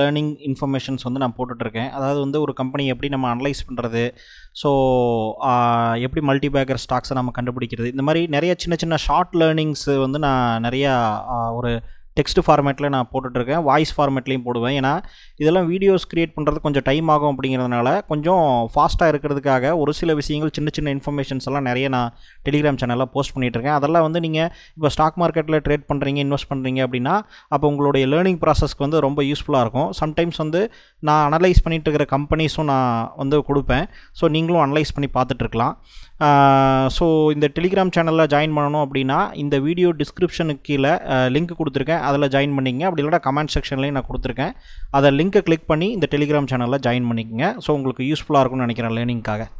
learning informations வந்து நான் போட்டுட்ருக்கேன் அதாவது வந்து ஒரு கம்பெனி எப்படி நம்ம அனலைஸ் பண்ணுறது ஸோ எப்படி மல்டிபேக்கர் ஸ்டாக்ஸை நம்ம கண்டுபிடிக்கிறது இந்த மாதிரி நிறைய சின்ன சின்ன ஷார்ட் லேர்னிங்ஸ் வந்து நான் நிறையா ஒரு டெக்ஸ்ட் ஃபார்மேட்டில் நான் போட்டுட்ருக்கேன் வாய்ஸ் ஃபார்மேட்லேயும் போடுவேன் ஏன்னா இதெல்லாம் வீடியோஸ் க்ரியேட் பண்ணுறது கொஞ்சம் டைம் ஆகும் அப்படிங்கிறதுனால கொஞ்சம் ஃபாஸ்ட்டாக இருக்கிறதுக்காக ஒரு சில விஷயங்கள் சின்ன சின்ன இன்ஃபர்மேஷன்ஸ் எல்லாம் நிறைய நான் டெலிகிராம் சேனலில் போஸ்ட் பண்ணிகிட்ருக்கேன் அதெல்லாம் வந்து நீங்கள் இப்போ ஸ்டாக் மார்க்கெட்டில் ட்ரேட் பண்ணுறீங்க இன்வெஸ்ட் பண்ணுறீங்க அப்படின்னா அப்போ உங்களுடைய லேர்னிங் ப்ராசஸ்க்கு வந்து ரொம்ப யூஸ்ஃபுல்லாக இருக்கும் சம்டைம்ஸ் வந்து நான் அனலைஸ் பண்ணிகிட்டு இருக்கிற கம்பெனிஸும் நான் வந்து கொடுப்பேன் ஸோ நீங்களும் அனலைஸ் பண்ணி பார்த்துட்ருக்கலாம் ஸோ இந்த டெலிகிராம் சேனலில் ஜாயின் பண்ணணும் அப்படின்னா இந்த வீடியோ டிஸ்கிரிப்ஷனுக்கு கீழே லிங்க் கொடுத்துருக்கேன் அதில் ஜாயின் பண்ணிக்கங்க அப்படி இல்லைனா கமெண்ட் செக்ஷன்லேயும் நான் கொடுத்துருக்கேன் அதை லிங்க்கை கிளிக் பண்ணி இந்த டெலிகிராம் சேனலில் ஜாயின் பண்ணிக்கங்க ஸோ உங்களுக்கு யூஸ்ஃபுல்லாக இருக்கும்னு நினைக்கிறேன் லேர்னிங்காக